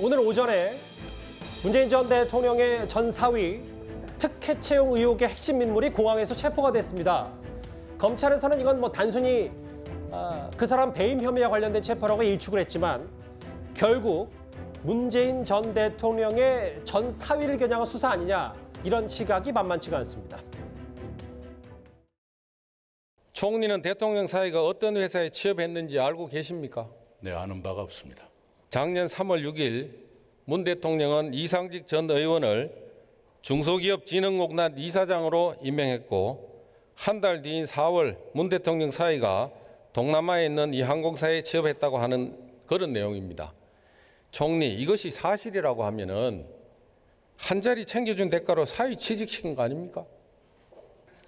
오늘 오전에 문재인 전 대통령의 전 사위 특혜 채용 의혹의 핵심 인물이 공항에서 체포가 됐습니다. 검찰에서는 이건 뭐 단순히 아, 그 사람 배임 혐의와 관련된 체포라고 일축을 했지만 결국 문재인 전 대통령의 전 사위를 겨냥한 수사 아니냐 이런 시각이 만만치가 않습니다. 총리는 대통령 사위가 어떤 회사에 취업했는지 알고 계십니까? 네, 아는 바가 없습니다. 작년 3월 6일 문 대통령은 이상직 전 의원을 중소기업진흥공단 이사장으로 임명했고 한 달 뒤인 4월 문 대통령 사이가 동남아에 있는 이 항공사에 취업했다고 하는 그런 내용입니다. 총리 이것이 사실이라고 하면은 한 자리 챙겨준 대가로 사위 취직시킨 거 아닙니까?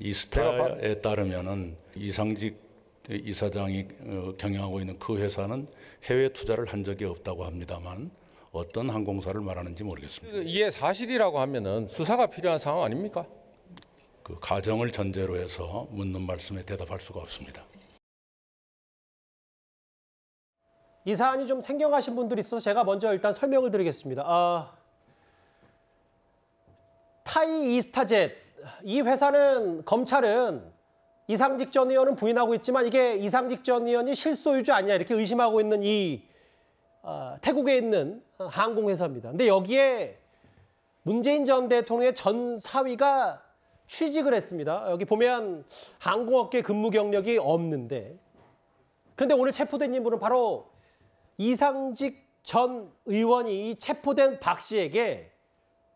이스타에 따르면은 이상직 이사장이 어, 경영하고 있는 그 회사는 해외 투자를 한 적이 없다고 합니다만 어떤 항공사를 말하는지 모르겠습니다. 그 이게 사실이라고 하면은 수사가 필요한 상황 아닙니까? 그 가정을 전제로 해서 묻는 말씀에 대답할 수가 없습니다. 이 사안이 좀 생경하신 분들이 있어서 제가 먼저 일단 설명을 드리겠습니다. 아, 타이 이스타젯 이 회사는 검찰은 이상직 전 의원은 부인하고 있지만 이게 이상직 전 의원이 실소유주 아니냐 이렇게 의심하고 있는 이 어, 태국에 있는 항공회사입니다. 근데 여기에 문재인 전 대통령의 전 사위가 취직을 했습니다. 여기 보면 항공업계 근무 경력이 없는데 그런데 오늘 체포된 인물은 바로 이상직 전 의원이 체포된 박 씨에게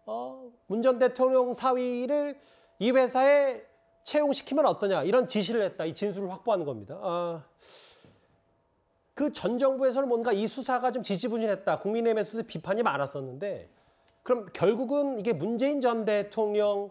어, 문전 대통령 사위를 이 회사에 채용시키면 어떠냐 이런 지시를 했다. 이 진술을 확보하는 겁니다. 아, 그 전 정부에서는 뭔가 이 수사가 좀 지지부진했다. 국민의힘에서도 비판이 많았었는데 그럼 결국은 이게 문재인 전 대통령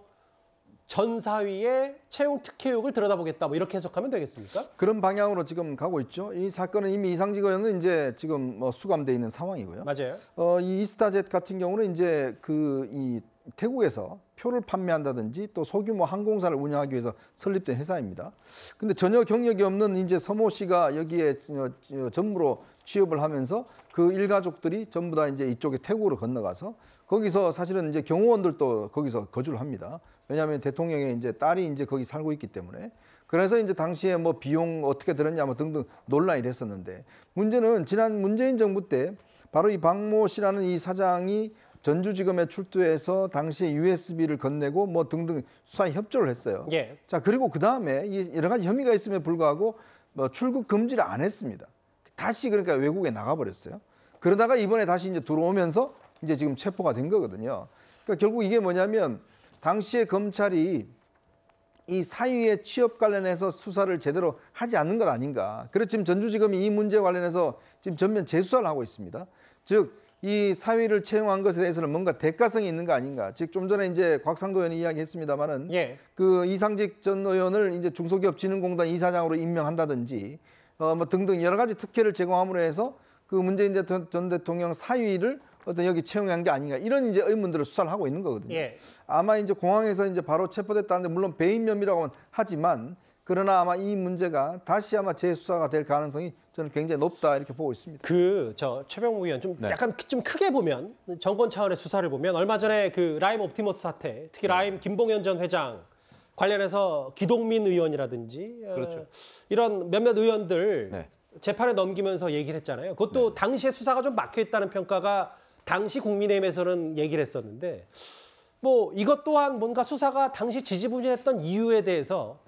전 사위의 채용 특혜 의혹을 들여다보겠다 뭐 이렇게 해석하면 되겠습니까? 그런 방향으로 지금 가고 있죠. 이 사건은 이미 이상직 의원은 이제 지금 뭐 수감돼 있는 상황이고요. 맞아요. 어, 이 이스타젯 같은 경우는 이제 그이 태국에서 표를 판매한다든지 또 소규모 항공사를 운영하기 위해서 설립된 회사입니다. 근데 전혀 경력이 없는 이제 서모 씨가 여기에 어, 어, 전무로 취업을 하면서 그 일가족들이 전부 다 이제 이쪽에 태국으로 건너가서 거기서 사실은 이제 경호원들도 거기서 거주를 합니다. 왜냐하면 대통령의 이제 딸이 이제 거기 살고 있기 때문에 그래서 이제 당시에 뭐 비용 어떻게 들었냐 뭐 등등 논란이 됐었는데 문제는 지난 문재인 정부 때 바로 이 박모 씨라는 이 사장이 전주지검에 출두해서 당시에 USB를 건네고 뭐 등등 수사에 협조를 했어요. 예. 자 그리고 그 다음에 여러 가지 혐의가 있음에 불구하고 뭐 출국 금지를 안 했습니다. 다시 그러니까 외국에 나가버렸어요. 그러다가 이번에 다시 이제 들어오면서 이제 지금 체포가 된 거거든요. 그러니까 결국 이게 뭐냐면 당시에 검찰이 이 사유의 취업 관련해서 수사를 제대로 하지 않는 것 아닌가. 그렇지만 전주지검이 이 문제 관련해서 지금 전면 재수사를 하고 있습니다. 즉이 사위를 채용한 것에 대해서는 뭔가 대가성이 있는 거 아닌가. 즉 좀 전에 이제 곽상도 의원이 이야기했습니다마는 예. 그 이상직 전 의원을 이제 중소기업진흥공단 이사장으로 임명한다든지 어 뭐 등등 여러 가지 특혜를 제공함으로 해서 그 문재인 전 대통령 사위를 어떤 여기 채용한 게 아닌가 이런 이제 의문들을 수사를 하고 있는 거거든요. 예. 아마 이제 공항에서 이제 바로 체포됐다는데 물론 배임 혐의라고는 하지만 그러나 아마 이 문제가 다시 아마 재수사가 될 가능성이 저는 굉장히 높다 이렇게 보고 있습니다. 그 저 최병욱 의원 좀 네. 약간 좀 크게 보면 정권 차원의 수사를 보면 얼마 전에 그 라임 옵티머스 사태, 특히 네. 라임 김봉현 전 회장 관련해서 기동민 의원이라든지 어, 그렇죠. 이런 몇몇 의원들 네. 재판에 넘기면서 얘기를 했잖아요. 그것도 네. 당시에 수사가 좀 막혀 있다는 평가가 당시 국민의힘에서는 얘기를 했었는데 뭐 이것 또한 뭔가 수사가 당시 지지부진했던 이유에 대해서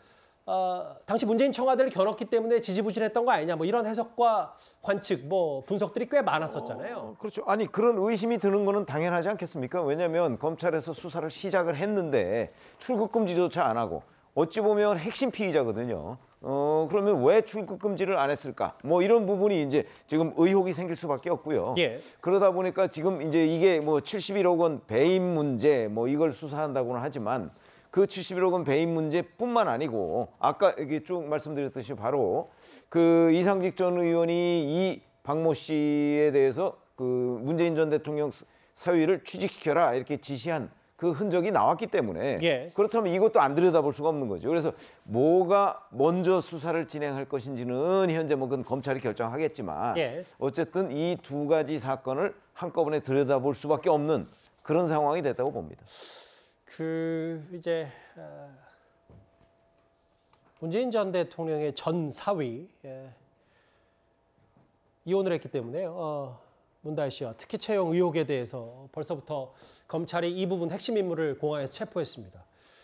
어, 당시 문재인 청와대를 겨뤘기 때문에 지지부진했던 거 아니냐 뭐 이런 해석과 관측 뭐 분석들이 꽤 많았었잖아요. 어, 그렇죠. 아니 그런 의심이 드는 거는 당연하지 않겠습니까? 왜냐하면 검찰에서 수사를 시작을 했는데 출국 금지조차 안 하고 어찌 보면 핵심 피의자거든요. 어 그러면 왜 출국 금지를 안 했을까? 뭐 이런 부분이 이제 지금 의혹이 생길 수밖에 없고요. 예. 그러다 보니까 지금 이제 이게 뭐 71억 원 배임 문제 뭐 이걸 수사한다고는 하지만 그7 1억은 배임 문제뿐만 아니고 아까 이게 쭉 말씀드렸듯이 바로 그 이상직 전 의원이 이 박모 씨에 대해서 그 문재인 전 대통령 사위를 취직시켜라 이렇게 지시한 그 흔적이 나왔기 때문에 예. 그렇다면 이것도 안 들여다볼 수가 없는 거죠. 그래서 뭐가 먼저 수사를 진행할 것인지는 현재 뭐 그건 검찰이 결정하겠지만 예. 어쨌든 이 두 가지 사건을 한꺼번에 들여다볼 수밖에 없는 그런 상황이 됐다고 봅니다. 그 이제 어, 문재인 전 대통령의 전 사위 예, 이혼을 했기 때문에 어, 문다 씨와 특혜 채용 의혹에 대해서 벌써부터 검찰이 이 부분 핵심 인물을 공항에서 체포했습니다.